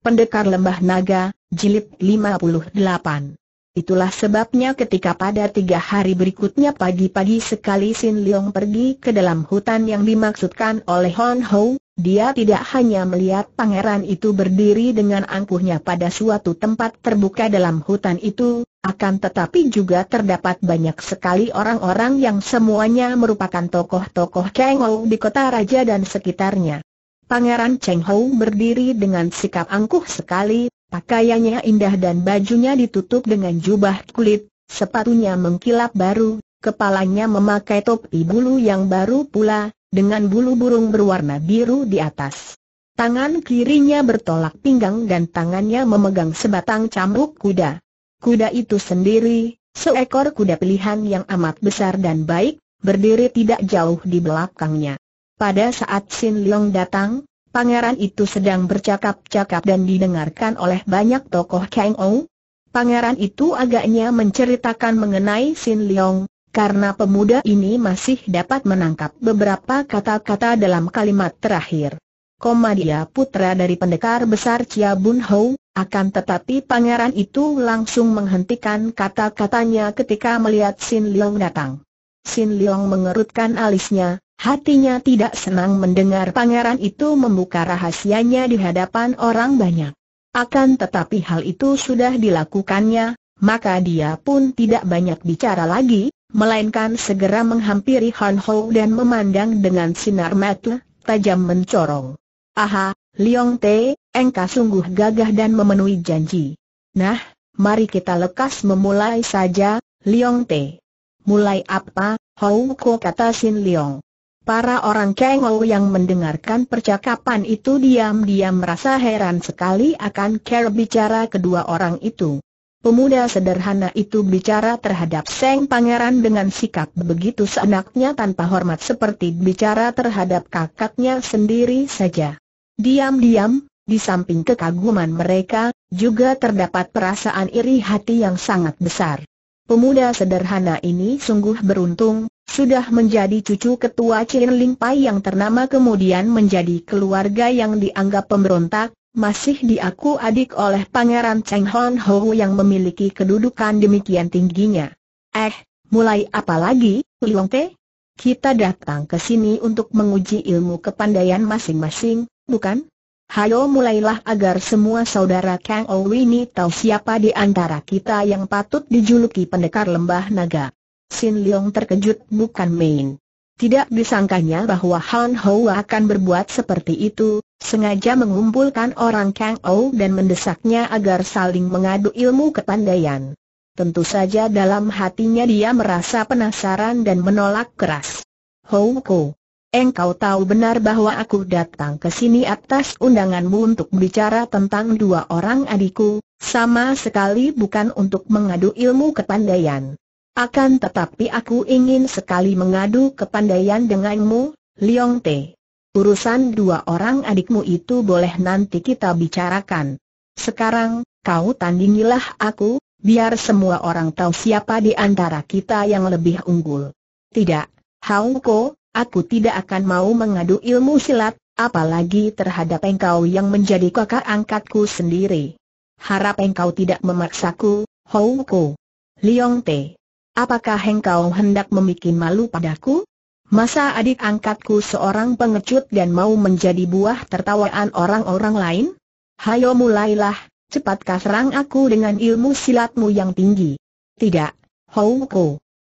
Pendekar Lembah Naga, Jilid 58 Itulah sebabnya ketika pada tiga hari berikutnya pagi-pagi sekali Sin Leong pergi ke dalam hutan yang dimaksudkan oleh Hon Ho, dia tidak hanya melihat pangeran itu berdiri dengan angkuhnya pada suatu tempat terbuka dalam hutan itu, akan tetapi juga terdapat banyak sekali orang-orang yang semuanya merupakan tokoh-tokoh Kengou di kota raja dan sekitarnya. Pangeran Cheng Hou berdiri dengan sikap angkuh sekali, pakaiannya indah dan bajunya ditutup dengan jubah kulit, sepatunya mengkilap baru, kepalanya memakai topi bulu yang baru pula, dengan bulu burung berwarna biru di atas. Tangan kirinya bertolak pinggang dan tangannya memegang sebatang cambuk kuda. Kuda itu sendiri, seekor kuda pilihan yang amat besar dan baik, berdiri tidak jauh di belakangnya. Pada saat Sin Leong datang, pangeran itu sedang bercakap-cakap dan didengarkan oleh banyak tokoh Kang Ou. Pangeran itu agaknya menceritakan mengenai Sin Leong, karena pemuda ini masih dapat menangkap beberapa kata-kata dalam kalimat terakhir. Koma putra dari pendekar besar Chia Bun Hou, akan tetapi pangeran itu langsung menghentikan kata-katanya ketika melihat Sin Leong datang. Sin Leong mengerutkan alisnya, Hatinya tidak senang mendengar pangeran itu membuka rahasianya di hadapan orang banyak. Akan tetapi hal itu sudah dilakukannya, maka dia pun tidak banyak bicara lagi, melainkan segera menghampiri Han Ho dan memandang dengan sinar mata tajam mencorong. Aha, Liong Te, engkau sungguh gagah dan memenuhi janji. Nah, mari kita lekas memulai saja, Liong Te. Mulai apa, Hou Ko kata Sin Liong. Para orang Kengou yang mendengarkan percakapan itu diam-diam merasa heran sekali akan care bicara kedua orang itu. Pemuda sederhana itu bicara terhadap Seng Pangeran dengan sikap begitu seenaknya tanpa hormat seperti bicara terhadap kakaknya sendiri saja. Diam-diam, di samping kekaguman mereka, juga terdapat perasaan iri hati yang sangat besar. Pemuda sederhana ini sungguh beruntung, sudah menjadi cucu ketua Chin Ling Pai yang ternama kemudian menjadi keluarga yang dianggap pemberontak, masih diaku adik oleh Pangeran Cheng Hon Ho yang memiliki kedudukan demikian tingginya. Eh, mulai apa lagi, Liwang Te? Kita datang ke sini untuk menguji ilmu kepandaian masing-masing, bukan? Hayo mulailah agar semua saudara Kang Owi ini tahu siapa di antara kita yang patut dijuluki pendekar lembah naga. Sin Leong terkejut bukan main. Tidak disangkanya bahwa Han Ho akan berbuat seperti itu, sengaja mengumpulkan orang Kang Ou dan mendesaknya agar saling mengadu ilmu kepandaian. Tentu saja dalam hatinya dia merasa penasaran dan menolak keras. Ho Ko, engkau tahu benar bahwa aku datang ke sini atas undanganmu untuk bicara tentang dua orang adikku, sama sekali bukan untuk mengadu ilmu kepandaian. Akan tetapi aku ingin sekali mengadu kepandaian denganmu, Liong Te. Urusan dua orang adikmu itu boleh nanti kita bicarakan. Sekarang, kau tandingilah aku, biar semua orang tahu siapa di antara kita yang lebih unggul. Tidak, Ko, aku tidak akan mau mengadu ilmu silat, apalagi terhadap engkau yang menjadi kakak angkatku sendiri. Harap engkau tidak memaksaku, Ko, Liong Te. Apakah engkau hendak memikin malu padaku? Masa adik angkatku seorang pengecut dan mau menjadi buah tertawaan orang-orang lain? Hayo mulailah, cepatkah serang aku dengan ilmu silatmu yang tinggi? Tidak, Hou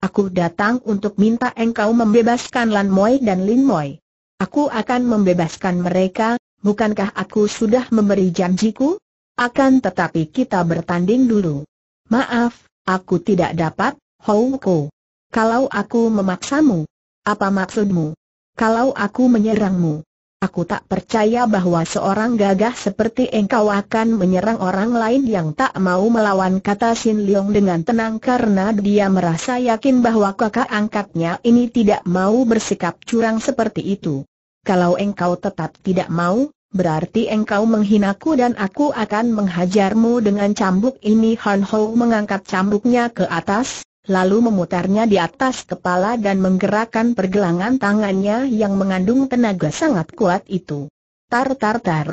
Aku datang untuk minta engkau membebaskan Lan Moi dan Lin Moi. Aku akan membebaskan mereka, bukankah aku sudah memberi janjiku? Akan tetapi kita bertanding dulu. Maaf, aku tidak dapat, Houko. Kalau aku memaksamu, apa maksudmu? Kalau aku menyerangmu, aku tak percaya bahwa seorang gagah seperti engkau akan menyerang orang lain yang tak mau melawan kata Sin Leong dengan tenang karena dia merasa yakin bahwa kakak angkatnya ini tidak mau bersikap curang seperti itu. Kalau engkau tetap tidak mau, berarti engkau menghinaku dan aku akan menghajarmu dengan cambuk ini Han Hou mengangkat cambuknya ke atas, lalu memutarnya di atas kepala dan menggerakkan pergelangan tangannya yang mengandung tenaga sangat kuat itu. Tar tar tar.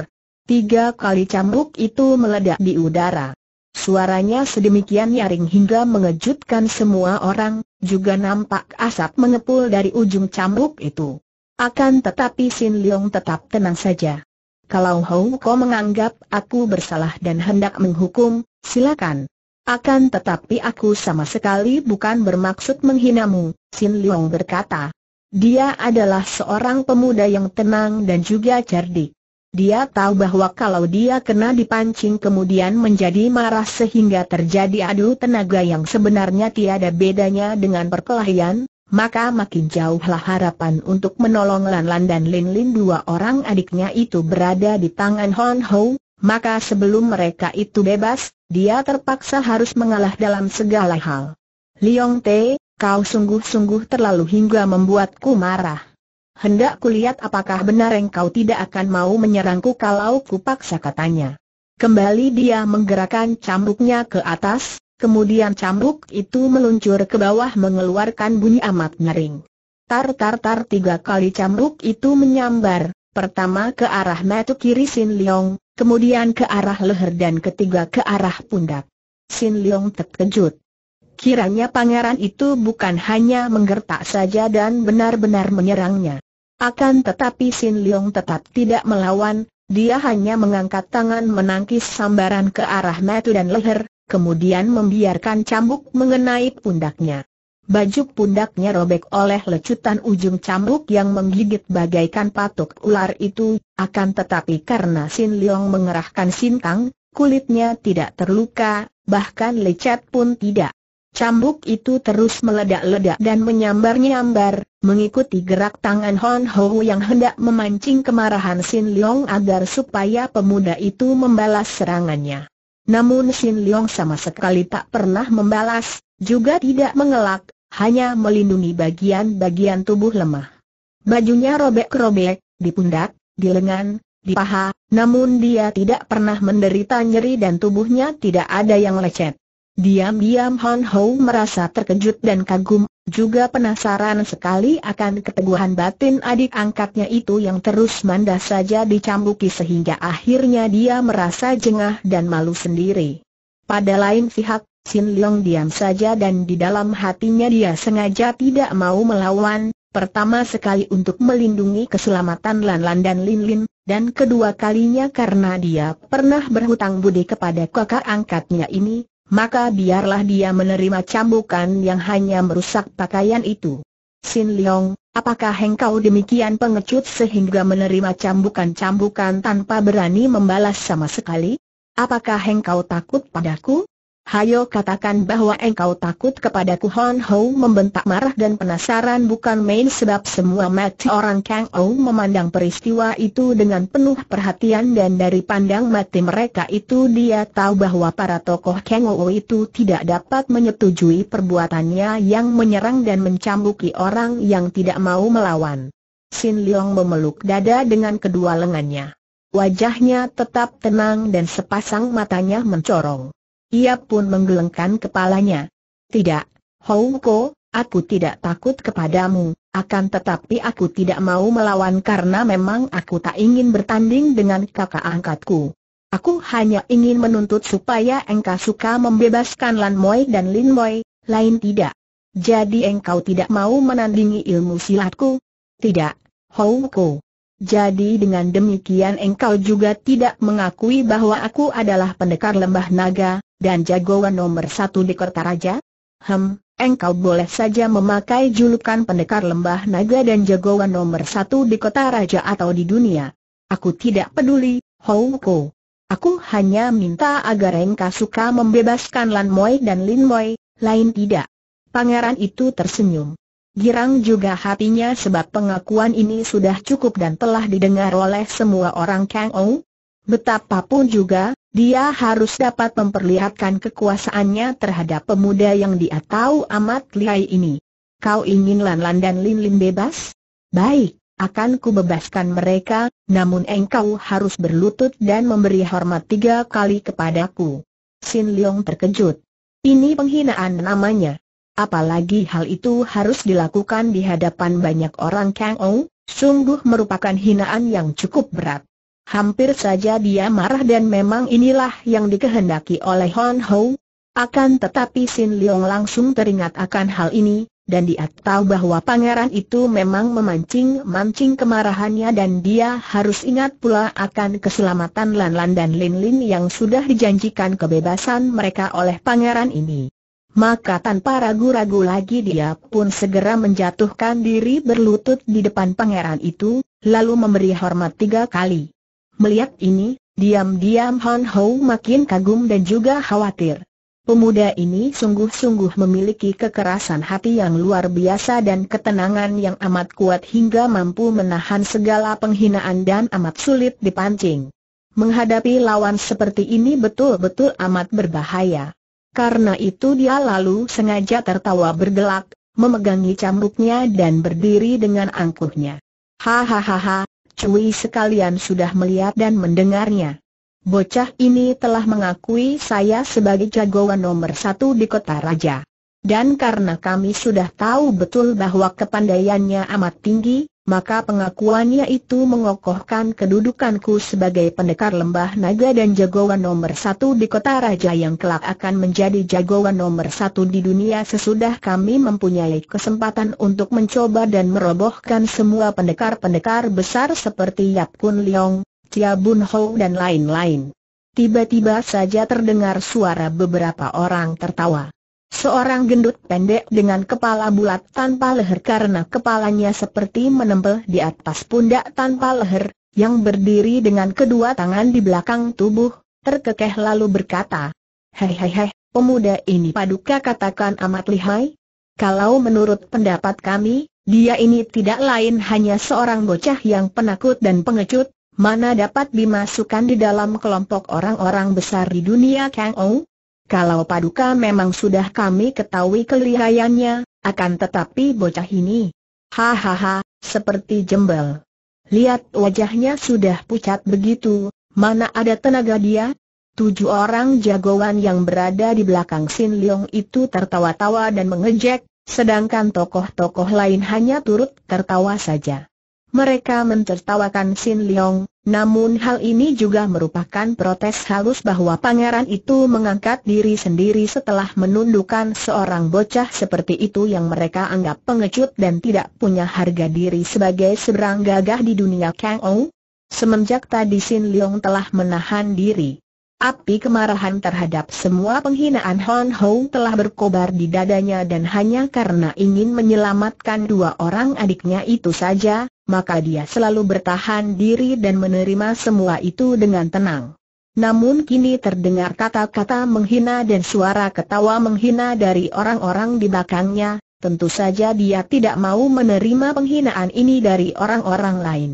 Tiga kali cambuk itu meledak di udara. Suaranya sedemikian nyaring hingga mengejutkan semua orang, juga nampak asap mengepul dari ujung cambuk itu. Akan tetapi Sin Leong tetap tenang saja. Kalau Hou Ko menganggap aku bersalah dan hendak menghukum, silakan. Akan tetapi aku sama sekali bukan bermaksud menghinamu, Sin Leong berkata. Dia adalah seorang pemuda yang tenang dan juga cerdik. Dia tahu bahwa kalau dia kena dipancing kemudian menjadi marah sehingga terjadi adu tenaga yang sebenarnya tiada bedanya dengan perkelahian, maka makin jauhlah harapan untuk menolong Lan Lan dan Lin Lin dua orang adiknya itu berada di tangan Hon Ho, maka sebelum mereka itu bebas, dia terpaksa harus mengalah dalam segala hal. Liong Te, kau sungguh-sungguh terlalu hingga membuatku marah. Hendak kulihat apakah benar engkau tidak akan mau menyerangku kalau kupaksa katanya. Kembali dia menggerakkan cambuknya ke atas, kemudian cambuk itu meluncur ke bawah mengeluarkan bunyi amat nering. Tar-tar-tar tiga kali cambuk itu menyambar, pertama ke arah mata kiri Sin Leong, kemudian ke arah leher dan ketiga ke arah pundak. Sin Leong terkejut. Kiranya pangeran itu bukan hanya menggertak saja dan benar-benar menyerangnya. Akan tetapi Sin Leong tetap tidak melawan, dia hanya mengangkat tangan menangkis sambaran ke arah mata dan leher, kemudian membiarkan cambuk mengenai pundaknya. Baju pundaknya robek oleh lecutan ujung cambuk yang menggigit bagaikan patok ular itu, akan tetapi karena Sin Leong mengerahkan sintang, kulitnya tidak terluka, bahkan lecet pun tidak. Cambuk itu terus meledak-ledak dan menyambar-nyambar, mengikuti gerak tangan Hon Ho yang hendak memancing kemarahan Sin Leong agar supaya pemuda itu membalas serangannya. Namun Sin Leong sama sekali tak pernah membalas, juga tidak mengelak, hanya melindungi bagian-bagian tubuh lemah. Bajunya robek-robek, di pundak, di lengan, di paha, namun dia tidak pernah menderita nyeri dan tubuhnya tidak ada yang lecet. Diam-diam Hon Ho merasa terkejut dan kagum, juga penasaran sekali akan keteguhan batin adik angkatnya itu yang terus mandas saja dicambuki sehingga akhirnya dia merasa jengah dan malu sendiri. Pada lain pihak, Sin Leong diam saja dan di dalam hatinya dia sengaja tidak mau melawan, pertama sekali untuk melindungi keselamatan Lan Lan dan Lin Lin, dan kedua kalinya karena dia pernah berhutang budi kepada kakak angkatnya ini, maka biarlah dia menerima cambukan yang hanya merusak pakaian itu. Sin Leong, apakah engkau demikian pengecut sehingga menerima cambukan-cambukan tanpa berani membalas sama sekali? Apakah engkau takut padaku? Hayo katakan bahwa engkau takut kepadaku Hon Ho membentak marah dan penasaran bukan main sebab semua mata orang Kang Ou memandang peristiwa itu dengan penuh perhatian dan dari pandang mata mereka itu dia tahu bahwa para tokoh Kang Ou itu tidak dapat menyetujui perbuatannya yang menyerang dan mencambuki orang yang tidak mau melawan. Sin Leong memeluk dada dengan kedua lengannya. Wajahnya tetap tenang dan sepasang matanya mencorong. Ia pun menggelengkan kepalanya. Tidak, Houko, aku tidak takut kepadamu, akan tetapi aku tidak mau melawan karena memang aku tak ingin bertanding dengan kakak angkatku. Aku hanya ingin menuntut supaya engkau suka membebaskan Lan Moi dan Lin Moi, lain tidak. Jadi engkau tidak mau menandingi ilmu silatku? Tidak, Houko. Jadi dengan demikian engkau juga tidak mengakui bahwa aku adalah pendekar lembah naga, dan jagoan nomor satu di Kota Raja? Hem, engkau boleh saja memakai julukan pendekar lembah naga dan jagoan nomor satu di kota raja atau di dunia. Aku tidak peduli, Houko. Aku hanya minta agar engkau suka membebaskan Lan Moi dan Lin Moi, lain tidak. Pangeran itu tersenyum. Girang juga hatinya sebab pengakuan ini sudah cukup dan telah didengar oleh semua orang Kang Ou. Betapapun juga, dia harus dapat memperlihatkan kekuasaannya terhadap pemuda yang dia tahu amat lihai ini. Kau ingin Lan Lan dan Lin Lin bebas? Baik, akan kubebaskan mereka, namun engkau harus berlutut dan memberi hormat tiga kali kepadaku. Sin Leong terkejut. Ini penghinaan namanya. Apalagi hal itu harus dilakukan di hadapan banyak orang Kang Ou, sungguh merupakan hinaan yang cukup berat hampir saja dia marah dan memang inilah yang dikehendaki oleh Hon Ho. Akan tetapi Sin Leong langsung teringat akan hal ini, dan dia tahu bahwa pangeran itu memang memancing-mancing kemarahannya dan dia harus ingat pula akan keselamatan Lan Lan dan Lin Lin yang sudah dijanjikan kebebasan mereka oleh pangeran ini. Maka tanpa ragu-ragu lagi dia pun segera menjatuhkan diri berlutut di depan pangeran itu, lalu memberi hormat tiga kali. Melihat ini, diam-diam Han Hou makin kagum dan juga khawatir. Pemuda ini sungguh-sungguh memiliki kekerasan hati yang luar biasa dan ketenangan yang amat kuat hingga mampu menahan segala penghinaan dan amat sulit dipancing. Menghadapi lawan seperti ini betul-betul amat berbahaya. Karena itu dia lalu sengaja tertawa bergelak, memegangi cambuknya dan berdiri dengan angkuhnya. Hahaha, Cui sekalian sudah melihat dan mendengarnya. Bocah ini telah mengakui saya sebagai jagoan nomor satu di kota raja. Dan karena kami sudah tahu betul bahwa kepandaiannya amat tinggi, maka pengakuannya itu mengokohkan kedudukanku sebagai pendekar lembah naga dan jagoan nomor satu di kota raja yang kelak akan menjadi jagoan nomor satu di dunia sesudah kami mempunyai kesempatan untuk mencoba dan merobohkan semua pendekar-pendekar besar seperti Yap Kun Leong, Chia Bun Ho dan lain-lain. Tiba-tiba saja terdengar suara beberapa orang tertawa. Seorang gendut pendek dengan kepala bulat tanpa leher karena kepalanya seperti menempel di atas pundak tanpa leher, yang berdiri dengan kedua tangan di belakang tubuh, terkekeh lalu berkata, Hei hei hei, pemuda ini paduka katakan amat lihai? Kalau menurut pendapat kami, dia ini tidak lain hanya seorang bocah yang penakut dan pengecut, mana dapat dimasukkan di dalam kelompok orang-orang besar di dunia Kang Ong? Kalau paduka memang sudah kami ketahui kelihayannya, akan tetapi bocah ini. Hahaha, seperti jembel. Lihat wajahnya sudah pucat begitu, mana ada tenaga dia? Tujuh orang jagoan yang berada di belakang Sin Leong itu tertawa-tawa dan mengejek, sedangkan tokoh-tokoh lain hanya turut tertawa saja. Mereka mentertawakan Sin Leong, namun hal ini juga merupakan protes halus bahwa pangeran itu mengangkat diri sendiri setelah menundukkan seorang bocah seperti itu yang mereka anggap pengecut dan tidak punya harga diri sebagai seberang gagah di dunia Kang Ou. Semenjak tadi Sin Leong telah menahan diri Api kemarahan terhadap semua penghinaan Hon Ho telah berkobar di dadanya dan hanya karena ingin menyelamatkan dua orang adiknya itu saja, maka dia selalu bertahan diri dan menerima semua itu dengan tenang. Namun kini terdengar kata-kata menghina dan suara ketawa menghina dari orang-orang di belakangnya, tentu saja dia tidak mau menerima penghinaan ini dari orang-orang lain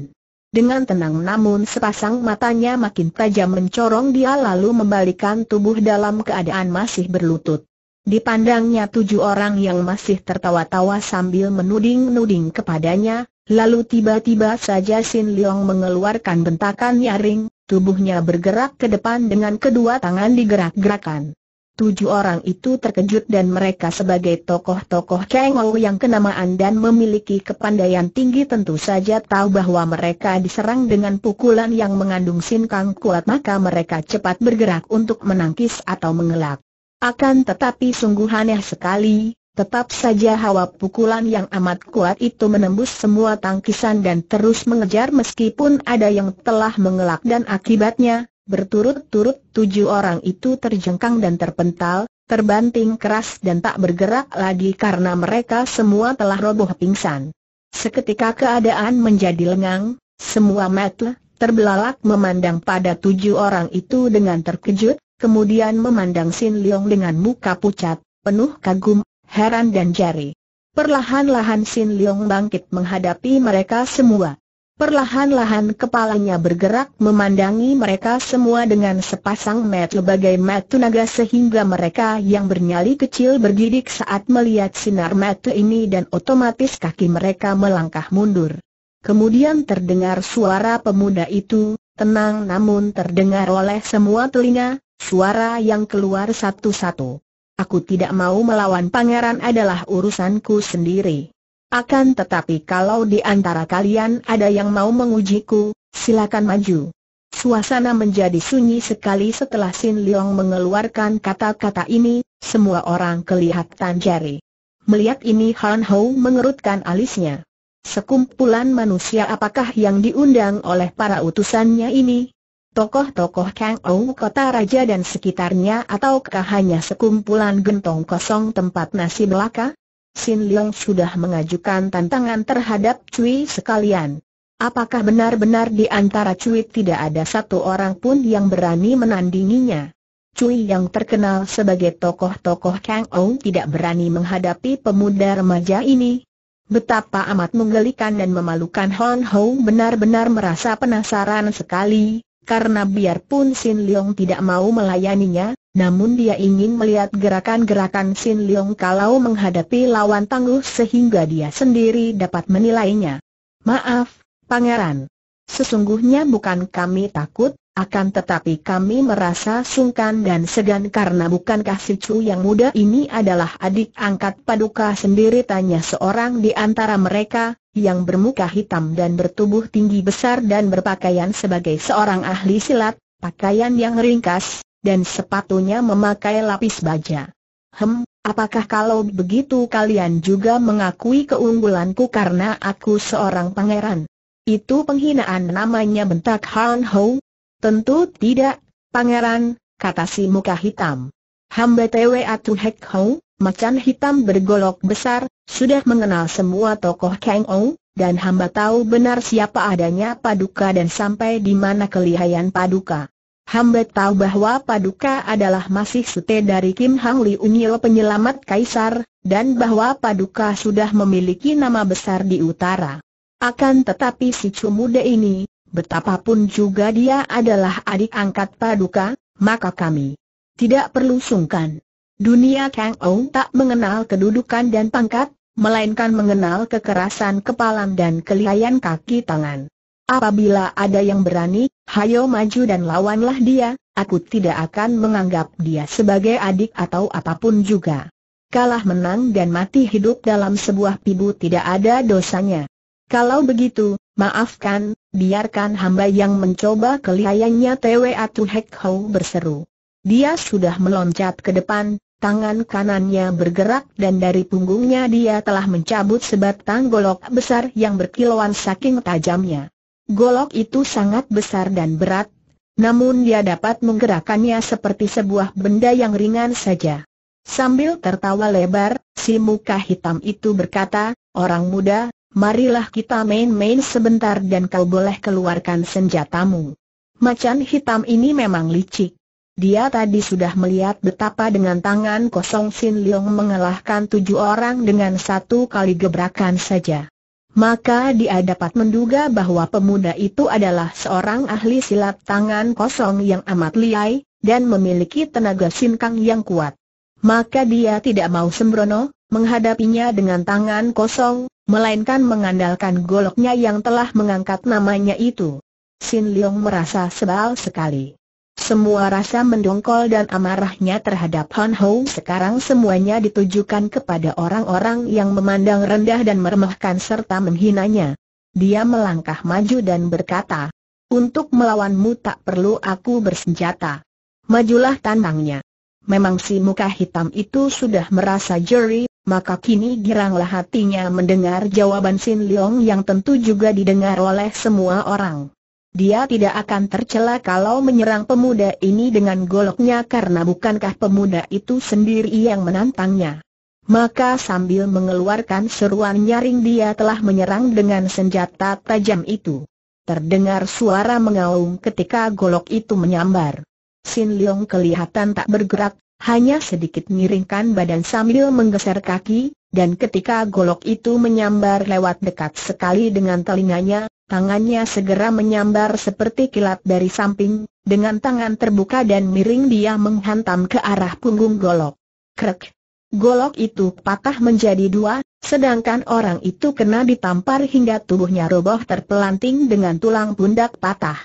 dengan tenang namun sepasang matanya makin tajam mencorong dia lalu membalikan tubuh dalam keadaan masih berlutut. Dipandangnya tujuh orang yang masih tertawa-tawa sambil menuding-nuding kepadanya, lalu tiba-tiba saja Sin Leong mengeluarkan bentakan nyaring, tubuhnya bergerak ke depan dengan kedua tangan digerak-gerakan. Tujuh orang itu terkejut dan mereka sebagai tokoh-tokoh Ou yang kenamaan dan memiliki kepandaian tinggi tentu saja tahu bahwa mereka diserang dengan pukulan yang mengandung Kang kuat maka mereka cepat bergerak untuk menangkis atau mengelak. Akan tetapi sungguh aneh sekali, tetap saja hawa pukulan yang amat kuat itu menembus semua tangkisan dan terus mengejar meskipun ada yang telah mengelak dan akibatnya, berturut-turut tujuh orang itu terjengkang dan terpental, terbanting keras dan tak bergerak lagi karena mereka semua telah roboh pingsan. Seketika keadaan menjadi lengang, semua mata terbelalak memandang pada tujuh orang itu dengan terkejut, kemudian memandang Sin Leong dengan muka pucat, penuh kagum, heran dan jari. Perlahan-lahan Sin Leong bangkit menghadapi mereka semua. Perlahan-lahan kepalanya bergerak memandangi mereka semua dengan sepasang mat lebagai mat naga sehingga mereka yang bernyali kecil bergidik saat melihat sinar mata ini dan otomatis kaki mereka melangkah mundur. Kemudian terdengar suara pemuda itu, tenang namun terdengar oleh semua telinga, suara yang keluar satu-satu. Aku tidak mau melawan pangeran adalah urusanku sendiri. Akan tetapi kalau di antara kalian ada yang mau mengujiku, silakan maju. Suasana menjadi sunyi sekali setelah Sin Liang mengeluarkan kata-kata ini, semua orang kelihatan jari. Melihat ini Han Hou mengerutkan alisnya. Sekumpulan manusia apakah yang diundang oleh para utusannya ini? Tokoh-tokoh Kang Ou kota raja dan sekitarnya ataukah hanya sekumpulan gentong kosong tempat nasi belaka? Sin Leong sudah mengajukan tantangan terhadap Cui sekalian. Apakah benar-benar di antara Cui tidak ada satu orang pun yang berani menandinginya? Cui yang terkenal sebagai tokoh-tokoh Kang Ong tidak berani menghadapi pemuda remaja ini. Betapa amat menggelikan dan memalukan Hon Ho benar-benar merasa penasaran sekali, karena biarpun Sin Leong tidak mau melayaninya, namun dia ingin melihat gerakan-gerakan Sin Leong kalau menghadapi lawan tangguh sehingga dia sendiri dapat menilainya. Maaf, Pangeran. Sesungguhnya bukan kami takut, akan tetapi kami merasa sungkan dan segan karena bukankah si Chu yang muda ini adalah adik angkat Paduka sendiri tanya seorang di antara mereka, yang bermuka hitam dan bertubuh tinggi besar dan berpakaian sebagai seorang ahli silat, pakaian yang ringkas, dan sepatunya memakai lapis baja. Hem, apakah kalau begitu kalian juga mengakui keunggulanku karena aku seorang pangeran? Itu penghinaan namanya bentak Han Ho? Tentu tidak, pangeran, kata si muka hitam. Hamba Tewe Atu Hek Ho? Macan hitam bergolok besar, sudah mengenal semua tokoh Kang Ou, dan hamba tahu benar siapa adanya Paduka dan sampai di mana kelihayan Paduka. Hamba tahu bahwa Paduka adalah masih sute dari Kim Hang Li Unyil penyelamat Kaisar, dan bahwa Paduka sudah memiliki nama besar di utara. Akan tetapi si muda ini, betapapun juga dia adalah adik angkat Paduka, maka kami tidak perlu sungkan Dunia Kang Ong tak mengenal kedudukan dan pangkat, melainkan mengenal kekerasan kepalan dan kelihayan kaki tangan. Apabila ada yang berani, hayo maju dan lawanlah dia, aku tidak akan menganggap dia sebagai adik atau apapun juga. Kalah menang dan mati hidup dalam sebuah pibu tidak ada dosanya. Kalau begitu, maafkan, biarkan hamba yang mencoba kelihayannya Twa Tuhek Hou berseru. Dia sudah meloncat ke depan, tangan kanannya bergerak dan dari punggungnya dia telah mencabut sebatang golok besar yang berkilauan saking tajamnya. Golok itu sangat besar dan berat, namun dia dapat menggerakkannya seperti sebuah benda yang ringan saja. Sambil tertawa lebar, si muka hitam itu berkata, Orang muda, marilah kita main-main sebentar dan kau boleh keluarkan senjatamu. Macan hitam ini memang licik. Dia tadi sudah melihat betapa dengan tangan kosong Sin Leong mengalahkan tujuh orang dengan satu kali gebrakan saja. Maka dia dapat menduga bahwa pemuda itu adalah seorang ahli silat tangan kosong yang amat liai, dan memiliki tenaga sinkang yang kuat. Maka dia tidak mau sembrono, menghadapinya dengan tangan kosong, melainkan mengandalkan goloknya yang telah mengangkat namanya itu. Sin Leong merasa sebal sekali. Semua rasa mendongkol dan amarahnya terhadap Han Ho sekarang semuanya ditujukan kepada orang-orang yang memandang rendah dan meremehkan serta menghinanya. Dia melangkah maju dan berkata, Untuk melawanmu tak perlu aku bersenjata. Majulah tantangnya. Memang si muka hitam itu sudah merasa jeri, maka kini giranglah hatinya mendengar jawaban Sin Leong yang tentu juga didengar oleh semua orang. Dia tidak akan tercela kalau menyerang pemuda ini dengan goloknya karena bukankah pemuda itu sendiri yang menantangnya. Maka sambil mengeluarkan seruan nyaring dia telah menyerang dengan senjata tajam itu. Terdengar suara mengaung ketika golok itu menyambar. Sin Leong kelihatan tak bergerak, hanya sedikit miringkan badan sambil menggeser kaki, dan ketika golok itu menyambar lewat dekat sekali dengan telinganya, Tangannya segera menyambar seperti kilat dari samping, dengan tangan terbuka dan miring dia menghantam ke arah punggung golok. Krek! Golok itu patah menjadi dua, sedangkan orang itu kena ditampar hingga tubuhnya roboh terpelanting dengan tulang pundak patah.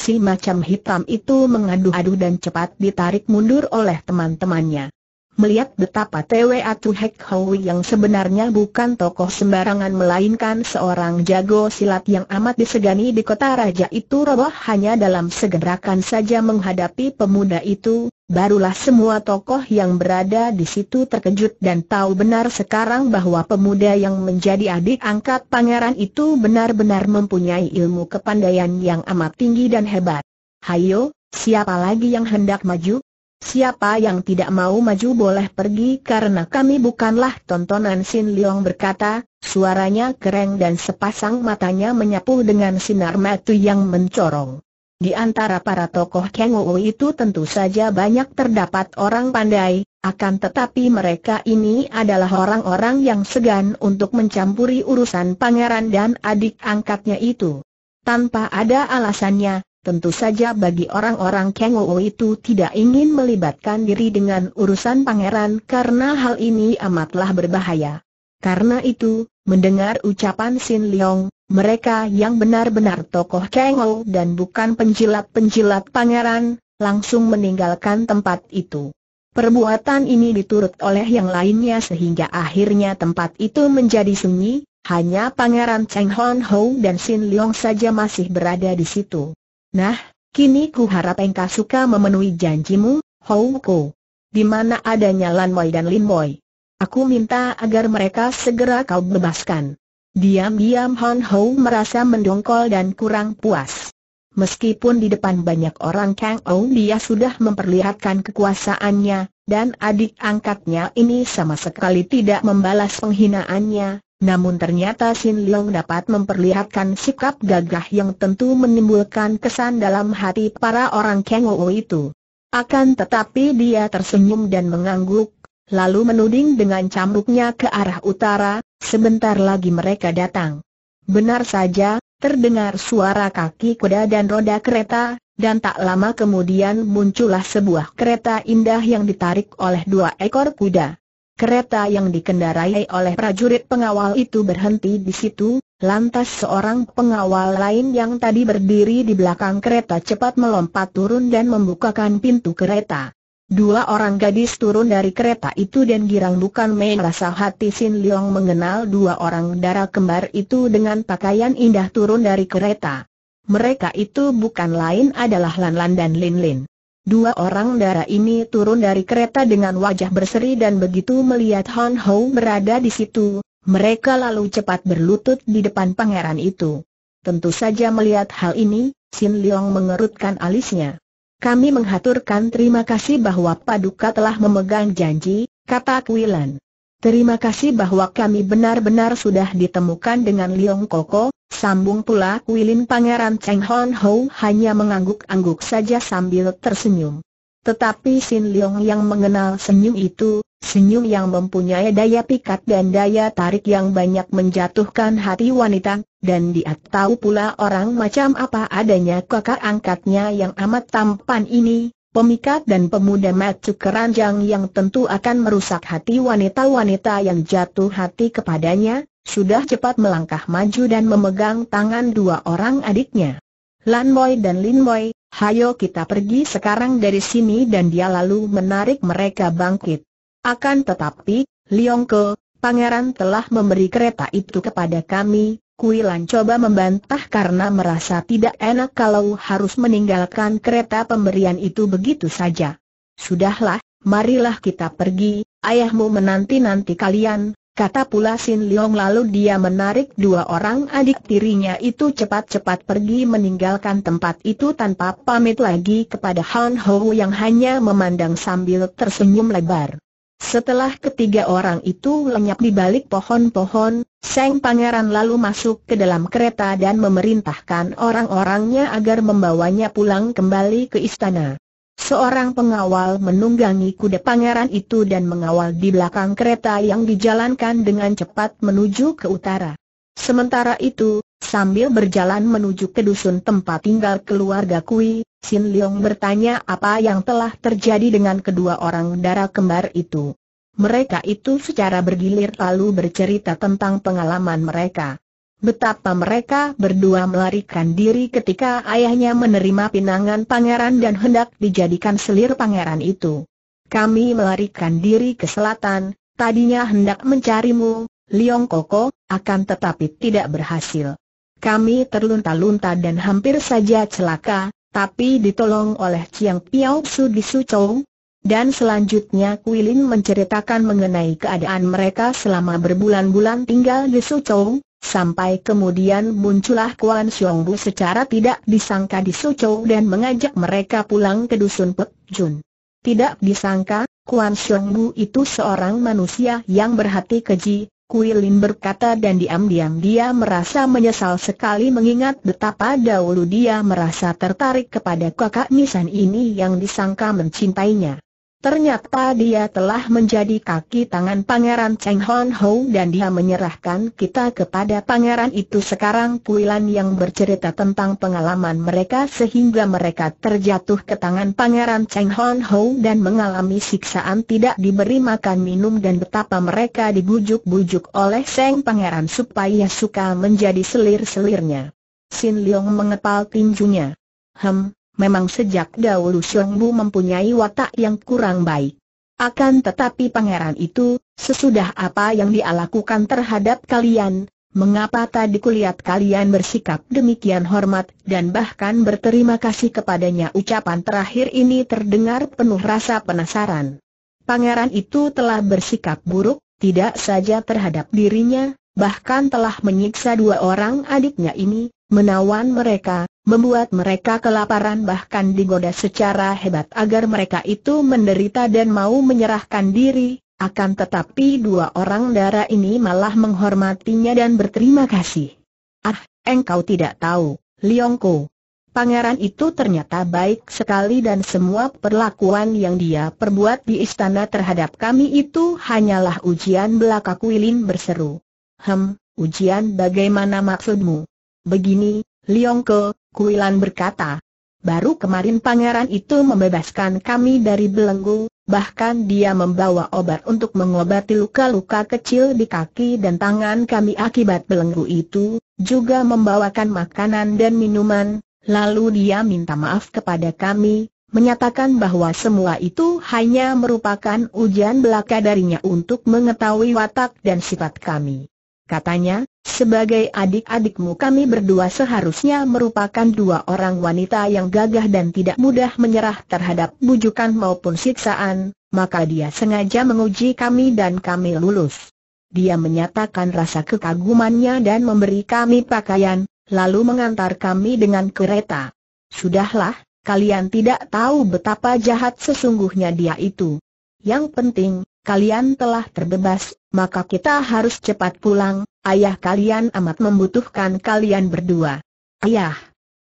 Si macam hitam itu mengadu-adu dan cepat ditarik mundur oleh teman-temannya melihat betapa TWA Tuhek Hoi yang sebenarnya bukan tokoh sembarangan melainkan seorang jago silat yang amat disegani di kota raja itu roboh hanya dalam segerakan saja menghadapi pemuda itu, barulah semua tokoh yang berada di situ terkejut dan tahu benar sekarang bahwa pemuda yang menjadi adik angkat pangeran itu benar-benar mempunyai ilmu kepandaian yang amat tinggi dan hebat. Hayo, siapa lagi yang hendak maju? Siapa yang tidak mau maju boleh pergi karena kami bukanlah tontonan Sin Leong berkata, suaranya kereng dan sepasang matanya menyapu dengan sinar mata yang mencorong. Di antara para tokoh Kang Wu itu tentu saja banyak terdapat orang pandai, akan tetapi mereka ini adalah orang-orang yang segan untuk mencampuri urusan pangeran dan adik angkatnya itu. Tanpa ada alasannya, Tentu saja bagi orang-orang Kang itu tidak ingin melibatkan diri dengan urusan pangeran karena hal ini amatlah berbahaya. Karena itu, mendengar ucapan Sin Leong, mereka yang benar-benar tokoh Kang dan bukan penjilat-penjilat pangeran, langsung meninggalkan tempat itu. Perbuatan ini diturut oleh yang lainnya sehingga akhirnya tempat itu menjadi sunyi, hanya pangeran Cheng Hon Ho dan Sin Leong saja masih berada di situ. Nah, kini ku harap engkau suka memenuhi janjimu, Houko. Di mana adanya Lan Moi dan Lin Moi? Aku minta agar mereka segera kau bebaskan. Diam-diam Hon Hou merasa mendongkol dan kurang puas. Meskipun di depan banyak orang Kang Ou dia sudah memperlihatkan kekuasaannya, dan adik angkatnya ini sama sekali tidak membalas penghinaannya, namun ternyata Sin Leong dapat memperlihatkan sikap gagah yang tentu menimbulkan kesan dalam hati para orang Kengou itu. Akan tetapi dia tersenyum dan mengangguk, lalu menuding dengan cambuknya ke arah utara, sebentar lagi mereka datang. Benar saja, terdengar suara kaki kuda dan roda kereta, dan tak lama kemudian muncullah sebuah kereta indah yang ditarik oleh dua ekor kuda. Kereta yang dikendarai oleh prajurit pengawal itu berhenti di situ, lantas seorang pengawal lain yang tadi berdiri di belakang kereta cepat melompat turun dan membukakan pintu kereta. Dua orang gadis turun dari kereta itu dan girang bukan main rasa hati Sin Leong mengenal dua orang darah kembar itu dengan pakaian indah turun dari kereta. Mereka itu bukan lain adalah Lan Lan dan Lin Lin. Dua orang darah ini turun dari kereta dengan wajah berseri dan begitu melihat Han Ho berada di situ, mereka lalu cepat berlutut di depan pangeran itu. Tentu saja melihat hal ini, Xin Liang mengerutkan alisnya. Kami menghaturkan terima kasih bahwa Paduka telah memegang janji, kata Kuilan. Terima kasih bahwa kami benar-benar sudah ditemukan dengan Liong Koko, sambung pula Kuilin Pangeran Cheng Hon Ho hanya mengangguk-angguk saja sambil tersenyum. Tetapi Sin Liong yang mengenal senyum itu, senyum yang mempunyai daya pikat dan daya tarik yang banyak menjatuhkan hati wanita, dan dia tahu pula orang macam apa adanya kakak angkatnya yang amat tampan ini, pemikat dan pemuda macu keranjang yang tentu akan merusak hati wanita-wanita yang jatuh hati kepadanya, sudah cepat melangkah maju dan memegang tangan dua orang adiknya. Lan Boy dan Lin Boy, hayo kita pergi sekarang dari sini dan dia lalu menarik mereka bangkit. Akan tetapi, Liong Ke, pangeran telah memberi kereta itu kepada kami, Kuilan coba membantah karena merasa tidak enak kalau harus meninggalkan kereta pemberian itu begitu saja. Sudahlah, marilah kita pergi, ayahmu menanti-nanti kalian, kata pula Sin Leong lalu dia menarik dua orang adik tirinya itu cepat-cepat pergi meninggalkan tempat itu tanpa pamit lagi kepada Han Ho yang hanya memandang sambil tersenyum lebar. Setelah ketiga orang itu lenyap di balik pohon-pohon, Seng Pangeran lalu masuk ke dalam kereta dan memerintahkan orang-orangnya agar membawanya pulang kembali ke istana. Seorang pengawal menunggangi kuda pangeran itu dan mengawal di belakang kereta yang dijalankan dengan cepat menuju ke utara. Sementara itu, sambil berjalan menuju ke dusun tempat tinggal keluarga Kui, Sin Leong bertanya apa yang telah terjadi dengan kedua orang darah kembar itu. Mereka itu secara bergilir lalu bercerita tentang pengalaman mereka. Betapa mereka berdua melarikan diri ketika ayahnya menerima pinangan pangeran dan hendak dijadikan selir pangeran itu. Kami melarikan diri ke selatan, tadinya hendak mencarimu, Liong Koko, akan tetapi tidak berhasil. Kami terlunta-lunta dan hampir saja celaka, tapi ditolong oleh Chiang Piao Su di Su Chong, dan selanjutnya Kuilin menceritakan mengenai keadaan mereka selama berbulan-bulan tinggal di Suzhou, sampai kemudian muncullah Kuan Xiongbu secara tidak disangka di Suzhou dan mengajak mereka pulang ke dusun Pek Jun. Tidak disangka, Kuan Xiongbu itu seorang manusia yang berhati keji, Kuilin berkata dan diam-diam dia merasa menyesal sekali mengingat betapa dahulu dia merasa tertarik kepada kakak nisan ini yang disangka mencintainya. Ternyata dia telah menjadi kaki tangan Pangeran Cheng Hon Ho dan dia menyerahkan kita kepada pangeran itu sekarang kuilan yang bercerita tentang pengalaman mereka sehingga mereka terjatuh ke tangan Pangeran Cheng Hon Ho dan mengalami siksaan tidak diberi makan minum dan betapa mereka dibujuk-bujuk oleh Seng Pangeran supaya suka menjadi selir-selirnya. Sin Leong mengepal tinjunya. Hem, memang sejak dahulu Bu mempunyai watak yang kurang baik. Akan tetapi pangeran itu, sesudah apa yang dia lakukan terhadap kalian, mengapa tadi kulihat kalian bersikap demikian hormat dan bahkan berterima kasih kepadanya ucapan terakhir ini terdengar penuh rasa penasaran. Pangeran itu telah bersikap buruk, tidak saja terhadap dirinya, bahkan telah menyiksa dua orang adiknya ini, menawan mereka, membuat mereka kelaparan bahkan digoda secara hebat agar mereka itu menderita dan mau menyerahkan diri, akan tetapi dua orang darah ini malah menghormatinya dan berterima kasih. Ah, engkau tidak tahu, Liongko. Pangeran itu ternyata baik sekali dan semua perlakuan yang dia perbuat di istana terhadap kami itu hanyalah ujian belaka Kuilin berseru. Hem, ujian bagaimana maksudmu? Begini, Liongko, Kuilan berkata. Baru kemarin pangeran itu membebaskan kami dari belenggu, bahkan dia membawa obat untuk mengobati luka-luka kecil di kaki dan tangan kami akibat belenggu itu, juga membawakan makanan dan minuman, lalu dia minta maaf kepada kami, menyatakan bahwa semua itu hanya merupakan ujian belaka darinya untuk mengetahui watak dan sifat kami. Katanya, sebagai adik-adikmu kami berdua seharusnya merupakan dua orang wanita yang gagah dan tidak mudah menyerah terhadap bujukan maupun siksaan, maka dia sengaja menguji kami dan kami lulus. Dia menyatakan rasa kekagumannya dan memberi kami pakaian, lalu mengantar kami dengan kereta. Sudahlah, kalian tidak tahu betapa jahat sesungguhnya dia itu. Yang penting, kalian telah terbebas, maka kita harus cepat pulang, ayah kalian amat membutuhkan kalian berdua. Ayah!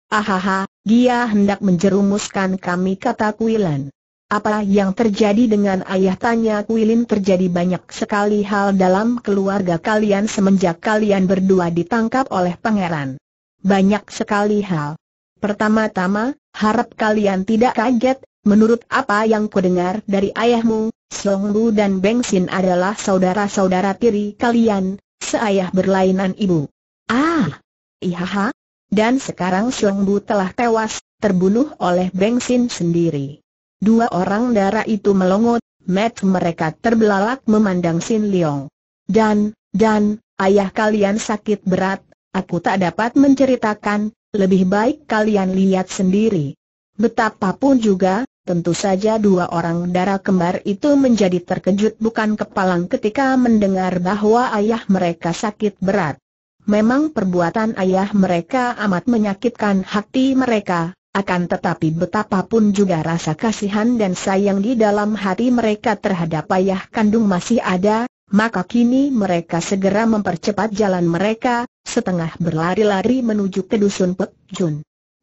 Ahaha, dia hendak menjerumuskan kami kata Kuilan. Apa yang terjadi dengan ayah tanya Kuilin terjadi banyak sekali hal dalam keluarga kalian semenjak kalian berdua ditangkap oleh pangeran. Banyak sekali hal. Pertama-tama, harap kalian tidak kaget, Menurut apa yang kudengar dari ayahmu, Song Bu dan Beng Sin adalah saudara-saudara tiri kalian, seayah berlainan ibu. Ah, ihaha. Dan sekarang Song Bu telah tewas, terbunuh oleh Beng Sin sendiri. Dua orang darah itu melongot, met mereka terbelalak memandang Sin Leong. Dan, dan, ayah kalian sakit berat, aku tak dapat menceritakan, lebih baik kalian lihat sendiri. Betapapun juga, Tentu saja dua orang darah kembar itu menjadi terkejut bukan kepalang ketika mendengar bahwa ayah mereka sakit berat. Memang perbuatan ayah mereka amat menyakitkan hati mereka, akan tetapi betapapun juga rasa kasihan dan sayang di dalam hati mereka terhadap ayah kandung masih ada, maka kini mereka segera mempercepat jalan mereka, setengah berlari-lari menuju ke dusun Pek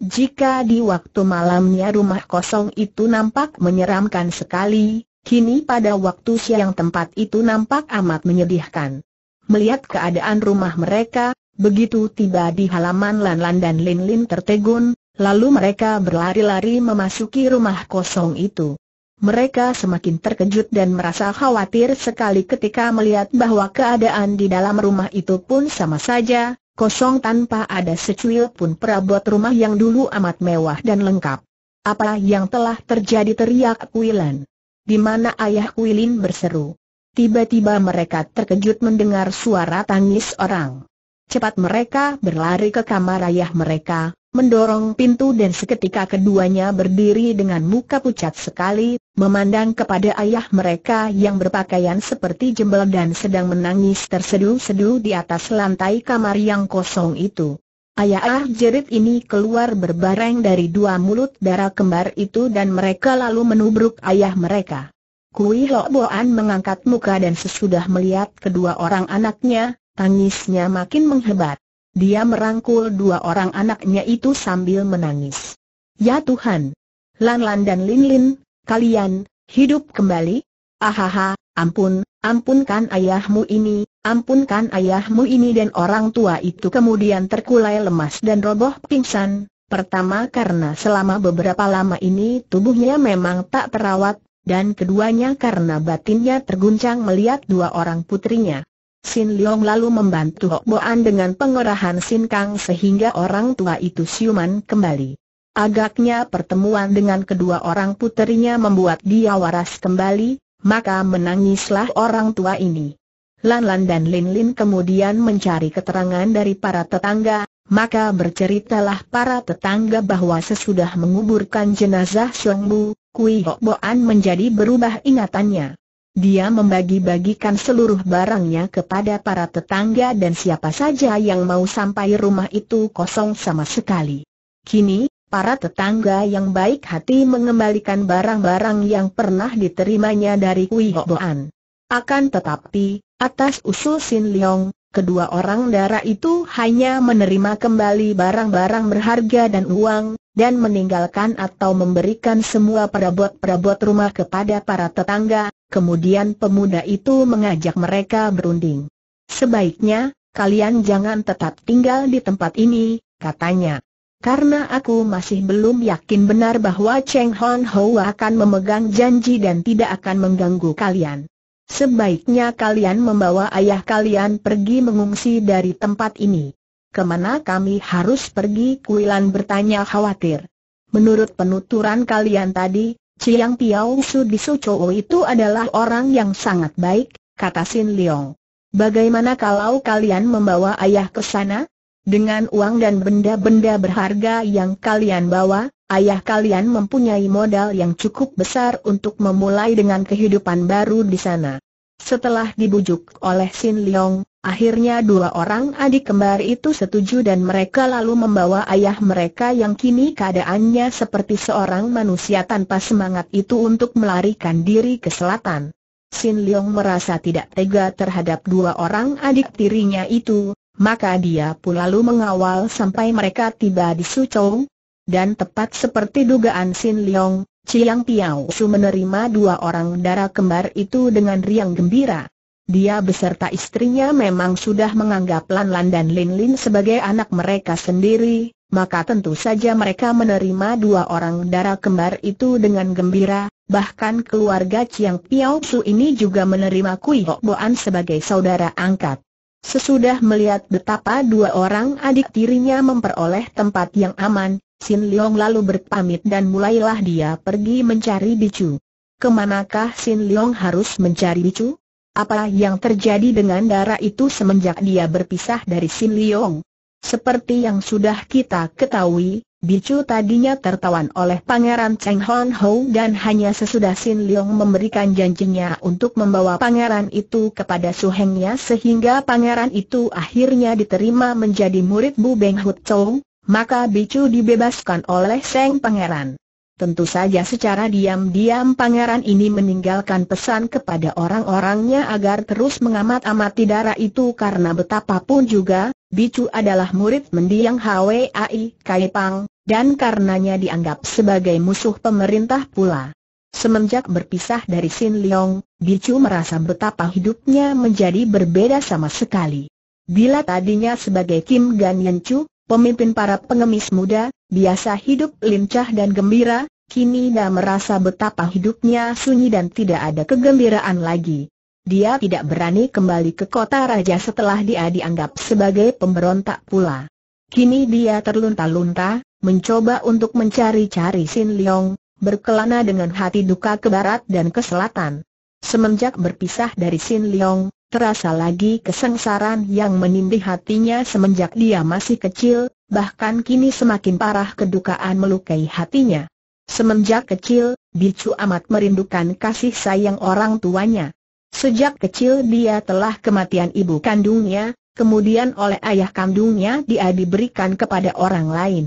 jika di waktu malamnya rumah kosong itu nampak menyeramkan sekali, kini pada waktu siang tempat itu nampak amat menyedihkan. Melihat keadaan rumah mereka, begitu tiba di halaman Lan-Lan dan Lin-Lin tertegun, lalu mereka berlari-lari memasuki rumah kosong itu. Mereka semakin terkejut dan merasa khawatir sekali ketika melihat bahwa keadaan di dalam rumah itu pun sama saja, kosong tanpa ada secuil pun perabot rumah yang dulu amat mewah dan lengkap. Apa yang telah terjadi teriak Kuilan. Di mana ayah Kuilin berseru. Tiba-tiba mereka terkejut mendengar suara tangis orang. Cepat mereka berlari ke kamar ayah mereka, mendorong pintu dan seketika keduanya berdiri dengan muka pucat sekali, memandang kepada ayah mereka yang berpakaian seperti jembel dan sedang menangis terseduh-seduh di atas lantai kamar yang kosong itu. Ayah ah jerit ini keluar berbareng dari dua mulut darah kembar itu dan mereka lalu menubruk ayah mereka. Kui Lok Boan mengangkat muka dan sesudah melihat kedua orang anaknya, tangisnya makin menghebat. Dia merangkul dua orang anaknya itu sambil menangis. Ya Tuhan! Lan-Lan dan Lin-Lin, kalian, hidup kembali? Ahaha, ampun, ampunkan ayahmu ini, ampunkan ayahmu ini dan orang tua itu kemudian terkulai lemas dan roboh pingsan. Pertama karena selama beberapa lama ini tubuhnya memang tak terawat, dan keduanya karena batinnya terguncang melihat dua orang putrinya. Sin Leong lalu membantu Hok Boan dengan pengerahan Sin Kang sehingga orang tua itu siuman kembali. Agaknya pertemuan dengan kedua orang puterinya membuat dia waras kembali, maka menangislah orang tua ini. Lan Lan dan Lin Lin kemudian mencari keterangan dari para tetangga, maka berceritalah para tetangga bahwa sesudah menguburkan jenazah Xiong Bu, Kui Hok Boan menjadi berubah ingatannya. Dia membagi-bagikan seluruh barangnya kepada para tetangga dan siapa saja yang mau sampai rumah itu kosong sama sekali. Kini, para tetangga yang baik hati mengembalikan barang-barang yang pernah diterimanya dari Kui Hoboan. Akan tetapi, atas usul Sin Leong, kedua orang darah itu hanya menerima kembali barang-barang berharga dan uang, dan meninggalkan atau memberikan semua perabot-perabot rumah kepada para tetangga, kemudian pemuda itu mengajak mereka berunding. Sebaiknya, kalian jangan tetap tinggal di tempat ini, katanya. Karena aku masih belum yakin benar bahwa Cheng Hon Ho akan memegang janji dan tidak akan mengganggu kalian. Sebaiknya kalian membawa ayah kalian pergi mengungsi dari tempat ini. Kemana kami harus pergi? Kuilan bertanya khawatir. Menurut penuturan kalian tadi, Ciang Piao Su di Suzhou itu adalah orang yang sangat baik, kata Sin Leong. Bagaimana kalau kalian membawa ayah ke sana? Dengan uang dan benda-benda berharga yang kalian bawa, ayah kalian mempunyai modal yang cukup besar untuk memulai dengan kehidupan baru di sana. Setelah dibujuk oleh Sin Leong, akhirnya dua orang adik kembar itu setuju dan mereka lalu membawa ayah mereka yang kini keadaannya seperti seorang manusia tanpa semangat itu untuk melarikan diri ke selatan. Sin Leong merasa tidak tega terhadap dua orang adik tirinya itu, maka dia pun lalu mengawal sampai mereka tiba di Suzhou. Dan tepat seperti dugaan Sin Leong, Ciang Piao Su menerima dua orang darah kembar itu dengan riang gembira. Dia beserta istrinya memang sudah menganggap Lan Lan dan Lin Lin sebagai anak mereka sendiri, maka tentu saja mereka menerima dua orang darah kembar itu dengan gembira, bahkan keluarga Ciang Piao Su ini juga menerima Kui Hok Boan sebagai saudara angkat. Sesudah melihat betapa dua orang adik tirinya memperoleh tempat yang aman, Sin Leong lalu berpamit dan mulailah dia pergi mencari bicu. Kemanakah Sin Leong harus mencari bicu? Apa yang terjadi dengan darah itu semenjak dia berpisah dari Sin Leong? Seperti yang sudah kita ketahui, Bicu tadinya tertawan oleh Pangeran Cheng Hon Ho dan hanya sesudah Sin Leong memberikan janjinya untuk membawa pangeran itu kepada Su Hengnya sehingga pangeran itu akhirnya diterima menjadi murid Bu Beng Hut Chou, maka Bicu dibebaskan oleh Seng Pangeran. Tentu saja secara diam-diam pangeran ini meninggalkan pesan kepada orang-orangnya agar terus mengamat-amati darah itu karena betapapun juga, Bicu adalah murid mendiang HWAI Kaipang, dan karenanya dianggap sebagai musuh pemerintah pula. Semenjak berpisah dari Sin Leong, Bicu merasa betapa hidupnya menjadi berbeda sama sekali. Bila tadinya sebagai Kim Gan Yen Chu, pemimpin para pengemis muda, biasa hidup lincah dan gembira, kini dah merasa betapa hidupnya sunyi dan tidak ada kegembiraan lagi. Dia tidak berani kembali ke kota raja setelah dia dianggap sebagai pemberontak pula. Kini dia terlunta-lunta, mencoba untuk mencari-cari Sin Leong, berkelana dengan hati duka ke barat dan ke selatan. Semenjak berpisah dari Sin Leong, Terasa lagi kesengsaran yang menindih hatinya semenjak dia masih kecil, bahkan kini semakin parah kedukaan melukai hatinya. Semenjak kecil, Bicu amat merindukan kasih sayang orang tuanya. Sejak kecil dia telah kematian ibu kandungnya, kemudian oleh ayah kandungnya dia diberikan kepada orang lain.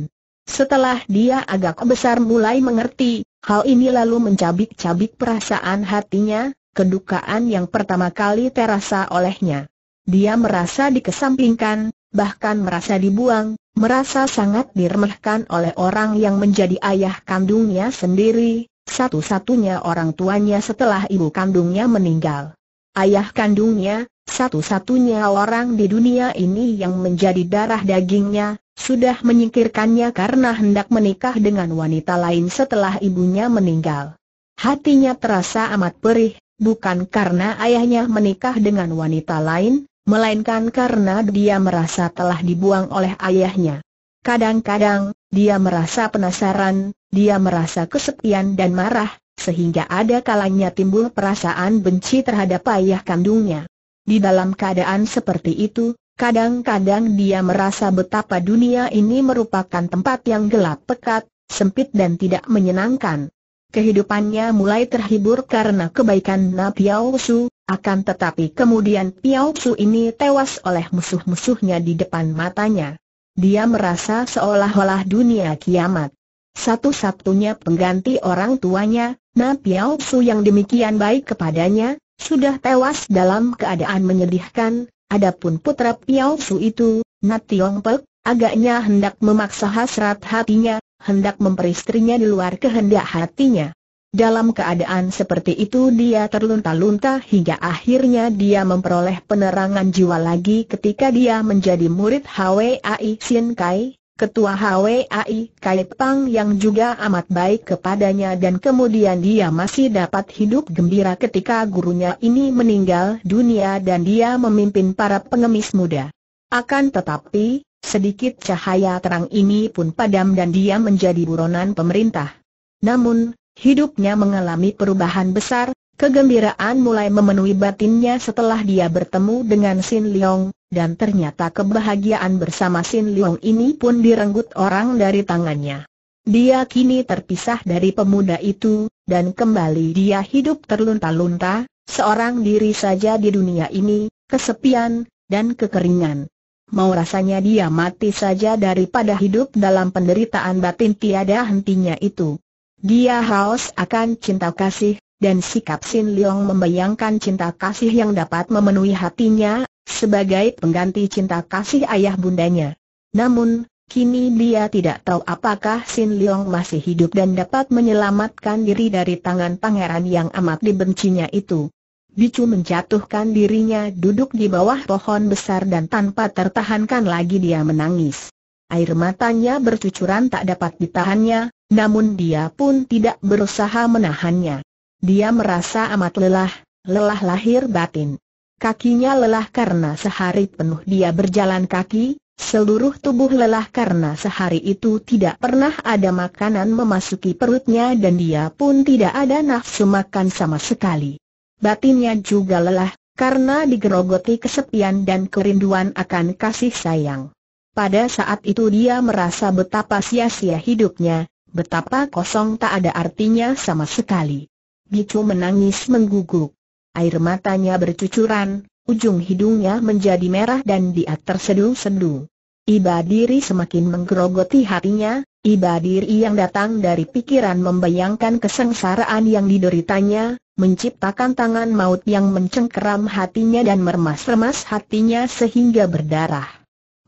Setelah dia agak besar mulai mengerti, hal ini lalu mencabik-cabik perasaan hatinya, kedukaan yang pertama kali terasa olehnya. Dia merasa dikesampingkan, bahkan merasa dibuang, merasa sangat diremehkan oleh orang yang menjadi ayah kandungnya sendiri, satu-satunya orang tuanya setelah ibu kandungnya meninggal. Ayah kandungnya, satu-satunya orang di dunia ini yang menjadi darah dagingnya, sudah menyingkirkannya karena hendak menikah dengan wanita lain setelah ibunya meninggal. Hatinya terasa amat perih, bukan karena ayahnya menikah dengan wanita lain, melainkan karena dia merasa telah dibuang oleh ayahnya. Kadang-kadang, dia merasa penasaran, dia merasa kesepian dan marah, sehingga ada kalanya timbul perasaan benci terhadap ayah kandungnya. Di dalam keadaan seperti itu, kadang-kadang dia merasa betapa dunia ini merupakan tempat yang gelap pekat, sempit dan tidak menyenangkan kehidupannya mulai terhibur karena kebaikan Na Piao Su, akan tetapi kemudian Piao Su ini tewas oleh musuh-musuhnya di depan matanya. Dia merasa seolah-olah dunia kiamat. Satu-satunya pengganti orang tuanya, Na Piao Su yang demikian baik kepadanya, sudah tewas dalam keadaan menyedihkan, adapun putra Piao Su itu, Na Tiong Pek, agaknya hendak memaksa hasrat hatinya, hendak memperistrinya di luar kehendak hatinya. Dalam keadaan seperti itu dia terlunta-lunta hingga akhirnya dia memperoleh penerangan jiwa lagi ketika dia menjadi murid HWAI Sien Kai, ketua HWAI Kai Pang yang juga amat baik kepadanya dan kemudian dia masih dapat hidup gembira ketika gurunya ini meninggal dunia dan dia memimpin para pengemis muda. Akan tetapi, Sedikit cahaya terang ini pun padam dan dia menjadi buronan pemerintah. Namun, hidupnya mengalami perubahan besar, kegembiraan mulai memenuhi batinnya setelah dia bertemu dengan Sin Leong, dan ternyata kebahagiaan bersama Sin Leong ini pun direnggut orang dari tangannya. Dia kini terpisah dari pemuda itu, dan kembali dia hidup terlunta-lunta, seorang diri saja di dunia ini, kesepian, dan kekeringan mau rasanya dia mati saja daripada hidup dalam penderitaan batin tiada hentinya itu. Dia haus akan cinta kasih, dan sikap Sin Leong membayangkan cinta kasih yang dapat memenuhi hatinya, sebagai pengganti cinta kasih ayah bundanya. Namun, kini dia tidak tahu apakah Sin Leong masih hidup dan dapat menyelamatkan diri dari tangan pangeran yang amat dibencinya itu. Bicu menjatuhkan dirinya duduk di bawah pohon besar dan tanpa tertahankan lagi dia menangis. Air matanya bercucuran tak dapat ditahannya, namun dia pun tidak berusaha menahannya. Dia merasa amat lelah, lelah lahir batin. Kakinya lelah karena sehari penuh dia berjalan kaki, seluruh tubuh lelah karena sehari itu tidak pernah ada makanan memasuki perutnya dan dia pun tidak ada nafsu makan sama sekali batinnya juga lelah, karena digerogoti kesepian dan kerinduan akan kasih sayang. Pada saat itu dia merasa betapa sia-sia hidupnya, betapa kosong tak ada artinya sama sekali. Bicu menangis mengguguk. Air matanya bercucuran, ujung hidungnya menjadi merah dan dia terseduh-seduh. Iba diri semakin menggerogoti hatinya, iba diri yang datang dari pikiran membayangkan kesengsaraan yang dideritanya, menciptakan tangan maut yang mencengkeram hatinya dan meremas-remas hatinya sehingga berdarah.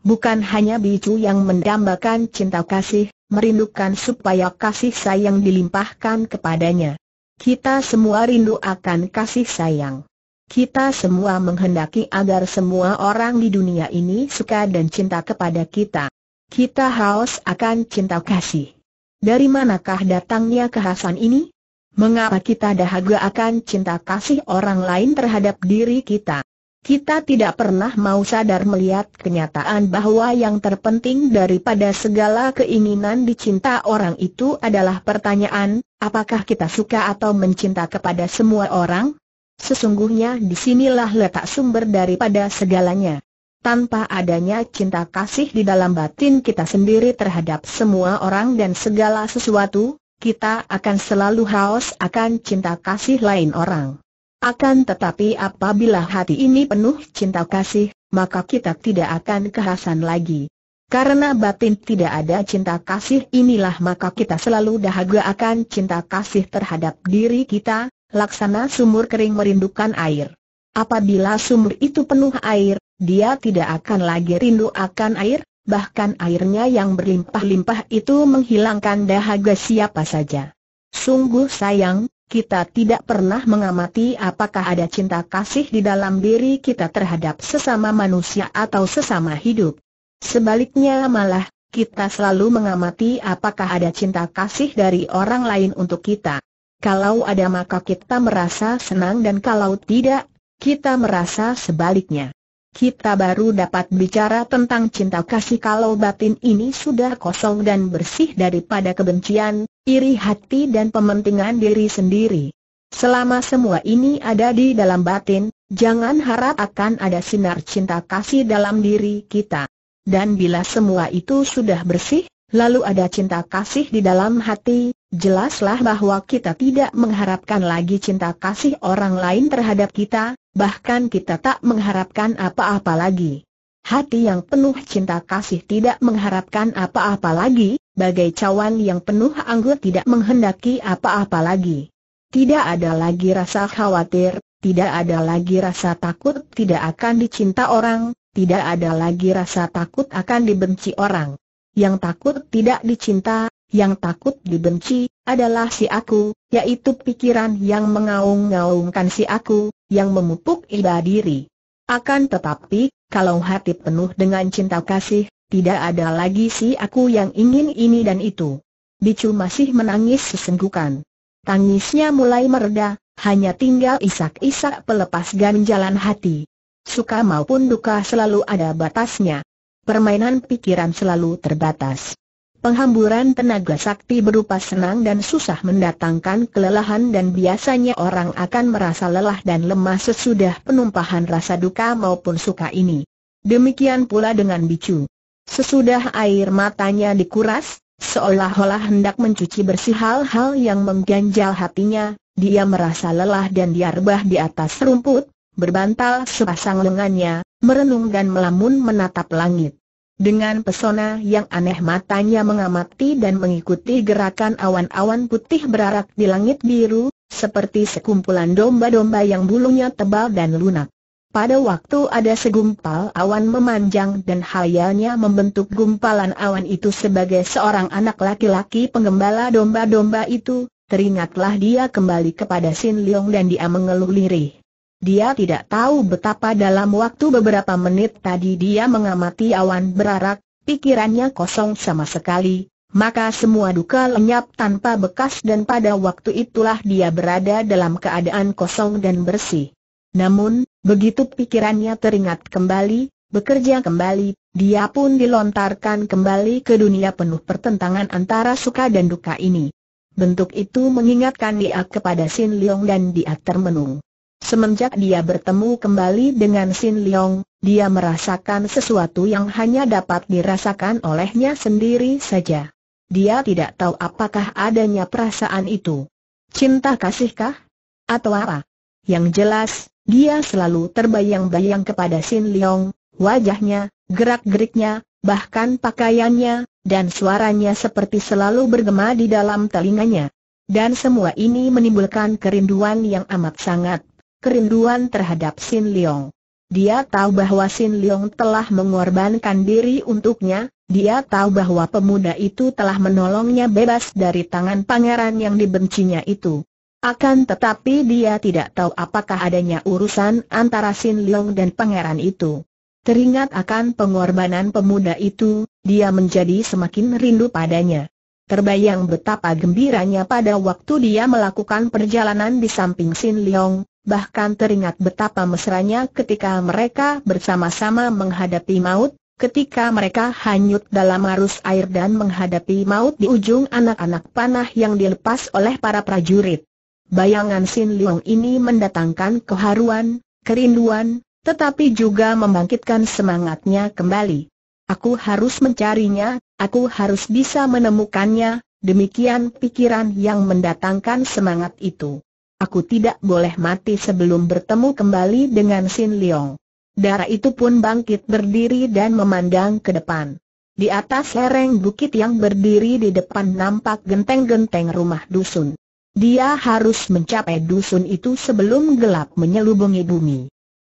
Bukan hanya Bicu yang mendambakan cinta kasih, merindukan supaya kasih sayang dilimpahkan kepadanya. Kita semua rindu akan kasih sayang. Kita semua menghendaki agar semua orang di dunia ini suka dan cinta kepada kita. Kita haus akan cinta kasih. Dari manakah datangnya kehasan ini? Mengapa kita dahaga akan cinta kasih orang lain terhadap diri kita? Kita tidak pernah mau sadar melihat kenyataan bahwa yang terpenting daripada segala keinginan dicinta orang itu adalah pertanyaan, apakah kita suka atau mencinta kepada semua orang? Sesungguhnya disinilah letak sumber daripada segalanya. Tanpa adanya cinta kasih di dalam batin kita sendiri terhadap semua orang dan segala sesuatu, kita akan selalu haus akan cinta kasih lain orang. Akan tetapi apabila hati ini penuh cinta kasih, maka kita tidak akan kehausan lagi. Karena batin tidak ada cinta kasih inilah maka kita selalu dahaga akan cinta kasih terhadap diri kita, laksana sumur kering merindukan air. Apabila sumur itu penuh air, dia tidak akan lagi rindu akan air, bahkan airnya yang berlimpah-limpah itu menghilangkan dahaga siapa saja. Sungguh sayang, kita tidak pernah mengamati apakah ada cinta kasih di dalam diri kita terhadap sesama manusia atau sesama hidup. Sebaliknya malah, kita selalu mengamati apakah ada cinta kasih dari orang lain untuk kita. Kalau ada maka kita merasa senang dan kalau tidak, kita merasa sebaliknya kita baru dapat bicara tentang cinta kasih kalau batin ini sudah kosong dan bersih daripada kebencian, iri hati dan pementingan diri sendiri. Selama semua ini ada di dalam batin, jangan harap akan ada sinar cinta kasih dalam diri kita. Dan bila semua itu sudah bersih, lalu ada cinta kasih di dalam hati, jelaslah bahwa kita tidak mengharapkan lagi cinta kasih orang lain terhadap kita, bahkan kita tak mengharapkan apa-apa lagi. Hati yang penuh cinta kasih tidak mengharapkan apa-apa lagi, bagai cawan yang penuh anggur tidak menghendaki apa-apa lagi. Tidak ada lagi rasa khawatir, tidak ada lagi rasa takut tidak akan dicinta orang, tidak ada lagi rasa takut akan dibenci orang. Yang takut tidak dicinta, yang takut dibenci, adalah si aku, yaitu pikiran yang mengaung-ngaungkan si aku, yang memupuk iba diri. Akan tetapi, kalau hati penuh dengan cinta kasih, tidak ada lagi si aku yang ingin ini dan itu. Bicu masih menangis sesenggukan. Tangisnya mulai mereda, hanya tinggal isak-isak pelepas ganjalan hati. Suka maupun duka selalu ada batasnya. Permainan pikiran selalu terbatas. Penghamburan tenaga sakti berupa senang dan susah mendatangkan kelelahan dan biasanya orang akan merasa lelah dan lemah sesudah penumpahan rasa duka maupun suka ini. Demikian pula dengan bicu. Sesudah air matanya dikuras, seolah-olah hendak mencuci bersih hal-hal yang mengganjal hatinya, dia merasa lelah dan dia di atas rumput, berbantal sepasang lengannya, merenung dan melamun menatap langit. Dengan pesona yang aneh matanya mengamati dan mengikuti gerakan awan-awan putih berarak di langit biru, seperti sekumpulan domba-domba yang bulunya tebal dan lunak. Pada waktu ada segumpal awan memanjang dan hayalnya membentuk gumpalan awan itu sebagai seorang anak laki-laki penggembala domba-domba itu, teringatlah dia kembali kepada Sin Leong dan dia mengeluh lirih. Dia tidak tahu betapa dalam waktu beberapa menit tadi dia mengamati awan berarak, pikirannya kosong sama sekali, maka semua duka lenyap tanpa bekas dan pada waktu itulah dia berada dalam keadaan kosong dan bersih. Namun, begitu pikirannya teringat kembali, bekerja kembali, dia pun dilontarkan kembali ke dunia penuh pertentangan antara suka dan duka ini. Bentuk itu mengingatkan dia kepada Sin Leong dan dia termenung. Semenjak dia bertemu kembali dengan Sin Leong, dia merasakan sesuatu yang hanya dapat dirasakan olehnya sendiri saja. Dia tidak tahu apakah adanya perasaan itu. Cinta kasihkah? Atau apa? Yang jelas, dia selalu terbayang-bayang kepada Sin Leong, wajahnya, gerak-geriknya, bahkan pakaiannya, dan suaranya seperti selalu bergema di dalam telinganya. Dan semua ini menimbulkan kerinduan yang amat sangat kerinduan terhadap Sin Leong. Dia tahu bahwa Sin Leong telah mengorbankan diri untuknya, dia tahu bahwa pemuda itu telah menolongnya bebas dari tangan pangeran yang dibencinya itu. Akan tetapi dia tidak tahu apakah adanya urusan antara Sin Leong dan pangeran itu. Teringat akan pengorbanan pemuda itu, dia menjadi semakin rindu padanya. Terbayang betapa gembiranya pada waktu dia melakukan perjalanan di samping Sin Leong, bahkan teringat betapa mesranya ketika mereka bersama-sama menghadapi maut, ketika mereka hanyut dalam arus air dan menghadapi maut di ujung anak-anak panah yang dilepas oleh para prajurit. Bayangan Sin Leong ini mendatangkan keharuan, kerinduan, tetapi juga membangkitkan semangatnya kembali. Aku harus mencarinya, aku harus bisa menemukannya, demikian pikiran yang mendatangkan semangat itu. Aku tidak boleh mati sebelum bertemu kembali dengan Sin Leong. Darah itu pun bangkit berdiri dan memandang ke depan. Di atas lereng bukit yang berdiri di depan nampak genteng-genteng rumah dusun. Dia harus mencapai dusun itu sebelum gelap menyelubungi bumi.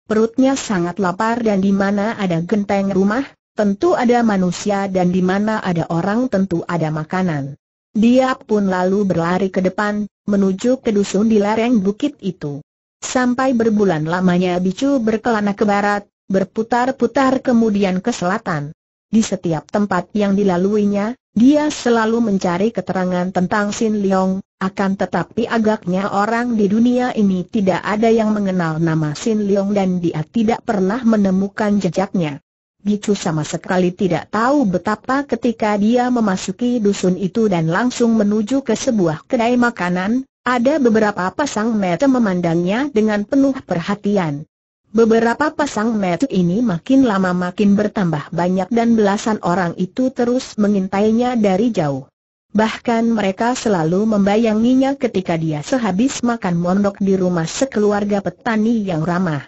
Perutnya sangat lapar dan di mana ada genteng rumah, tentu ada manusia dan di mana ada orang tentu ada makanan. Dia pun lalu berlari ke depan, menuju ke dusun di lereng bukit itu. Sampai berbulan lamanya Bicu berkelana ke barat, berputar-putar kemudian ke selatan. Di setiap tempat yang dilaluinya, dia selalu mencari keterangan tentang Sin Leong, akan tetapi agaknya orang di dunia ini tidak ada yang mengenal nama Sin Leong dan dia tidak pernah menemukan jejaknya. Gicu sama sekali tidak tahu betapa ketika dia memasuki dusun itu dan langsung menuju ke sebuah kedai makanan, ada beberapa pasang mata memandangnya dengan penuh perhatian. Beberapa pasang mata ini makin lama makin bertambah banyak dan belasan orang itu terus mengintainya dari jauh. Bahkan mereka selalu membayanginya ketika dia sehabis makan mondok di rumah sekeluarga petani yang ramah.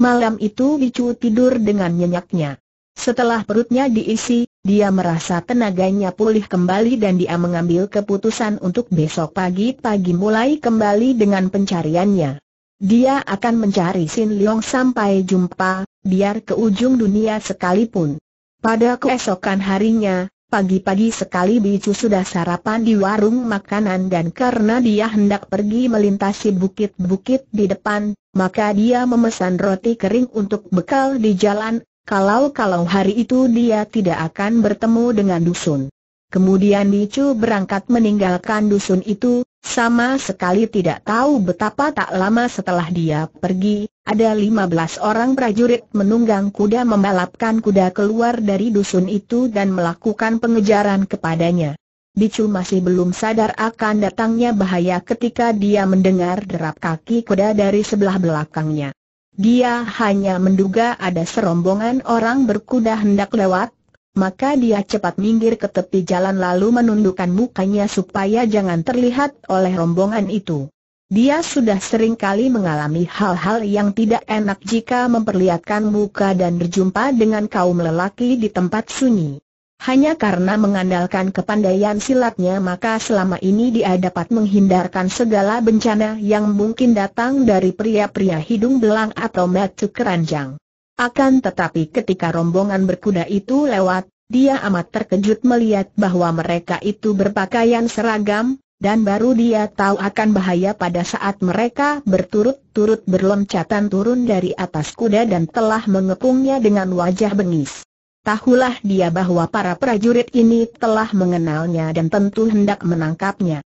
Malam itu Bicu tidur dengan nyenyaknya. Setelah perutnya diisi, dia merasa tenaganya pulih kembali dan dia mengambil keputusan untuk besok pagi-pagi mulai kembali dengan pencariannya. Dia akan mencari Sin Leong sampai jumpa, biar ke ujung dunia sekalipun. Pada keesokan harinya, pagi-pagi sekali Bicu sudah sarapan di warung makanan dan karena dia hendak pergi melintasi bukit-bukit di depan, maka dia memesan roti kering untuk bekal di jalan kalau-kalau hari itu dia tidak akan bertemu dengan dusun. Kemudian Bicu berangkat meninggalkan dusun itu, sama sekali tidak tahu betapa tak lama setelah dia pergi, ada 15 orang prajurit menunggang kuda membalapkan kuda keluar dari dusun itu dan melakukan pengejaran kepadanya. Bicu masih belum sadar akan datangnya bahaya ketika dia mendengar derap kaki kuda dari sebelah belakangnya. Dia hanya menduga ada serombongan orang berkuda hendak lewat, maka dia cepat minggir ke tepi jalan lalu menundukkan mukanya supaya jangan terlihat oleh rombongan itu. Dia sudah sering kali mengalami hal-hal yang tidak enak jika memperlihatkan muka dan berjumpa dengan kaum lelaki di tempat sunyi. Hanya karena mengandalkan kepandaian silatnya maka selama ini dia dapat menghindarkan segala bencana yang mungkin datang dari pria-pria hidung belang atau matu keranjang. Akan tetapi ketika rombongan berkuda itu lewat, dia amat terkejut melihat bahwa mereka itu berpakaian seragam, dan baru dia tahu akan bahaya pada saat mereka berturut-turut berloncatan turun dari atas kuda dan telah mengepungnya dengan wajah bengis. Tahulah dia bahwa para prajurit ini telah mengenalnya dan tentu hendak menangkapnya.